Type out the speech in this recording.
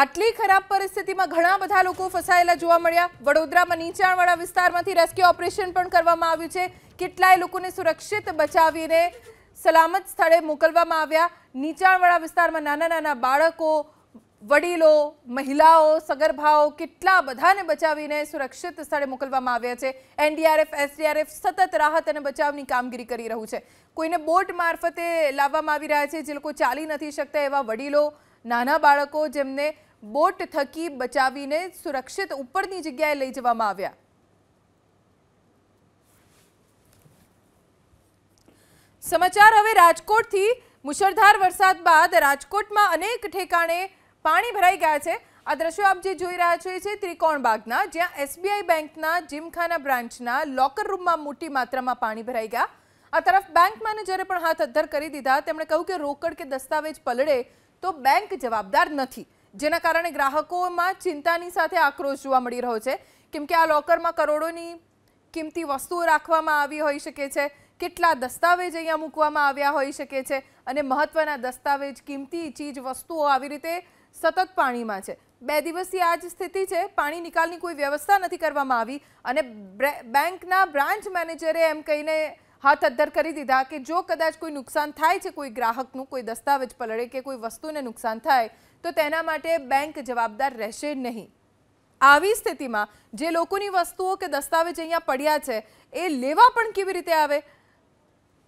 આટલી ખરાબ પરિસ્થિતિમાં ઘણા બધા લોકો ફસાયેલા જોવા મળ્યા વડોદરામાં નીચાણવાળા વિસ્તારમાંથી રેસ્ક્યુ ઓપરેશન પણ કરવામાં આવ્યું છે કેટલાય લોકોને સુરક્ષિત બચાવીને સલામત સ્થળે મોકલવામાં આવ્યા નીચાણવાળા વિસ્તારમાં નાના નાના બાળકો વડીલો મહિલાઓ સગર્ભાઓ કેટલા બધાને બચાવીને સુરક્ષિત સ્થળે મોકલવામાં આવ્યા છે એનડીઆરએફ એસડીઆરએફ સતત રાહત અને બચાવની કામગીરી કરી રહ્યું છે કોઈને બોટ મારફતે લાવવામાં આવી રહ્યા છે જે લોકો ચાલી નથી શકતા એવા વડીલો નાના બાળકો જેમને બોટ થકી બચાવીને સુરક્ષિત ઉપરની જગ્યાએ લઈ જવામાં આવ્યા સમાચાર હવે રાજકોટથી મુશળધાર વરસાદ બાદ રાજકોટમાં અનેક ઠેકાણે પાણી ભરાઈ ગયા છે આ દ્રશ્યો આપ જે જોઈ રહ્યા છો એ છે ત્રિકોણ બાગના જ્યાં એસબીઆઈ બેંકના જીમખાના બ્રાન્ચના લોકર રૂમમાં મોટી માત્રામાં પાણી ભરાઈ ગયા આ તરફ બેંક મેનેજરે પણ હાથ અદ્ધર કરી દીધા તેમણે કહ્યું કે રોકડ કે દસ્તાવેજ પલળે તો બેંક જવાબદાર નથી જેના કારણે ગ્રાહકોમાં ચિંતાની સાથે આક્રોશ જોવા મળી રહ્યો છે કેમ કે આ લોકરમાં કરોડોની કિંમતી વસ્તુઓ રાખવામાં આવી હોઈ શકે છે કેટલા દસ્તાવેજ અહીંયા મૂકવામાં આવ્યા હોઈ શકે છે અને મહત્ત્વના દસ્તાવેજ કિંમતી ચીજ વસ્તુઓ આવી રીતે સતત પાણીમાં છે બે દિવસથી આ જ સ્થિતિ છે પાણી નિકાલની કોઈ વ્યવસ્થા નથી કરવામાં આવી અને બેંકના બ્રાન્ચ મેનેજરે એમ કહીને હાથ અદ્ધર કરી દીધા કે જો કદાચ કોઈ નુકસાન થાય છે કોઈ ગ્રાહકનું કોઈ દસ્તાવેજ પલળે કે કોઈ વસ્તુને નુકસાન થાય તો તેના માટે બેંક જવાબદાર રહેશે નહીં આવી સ્થિતિમાં જે લોકોની વસ્તુઓ કે દસ્તાવેજ અહીંયા પડ્યા છે એ લેવા પણ કેવી રીતે આવે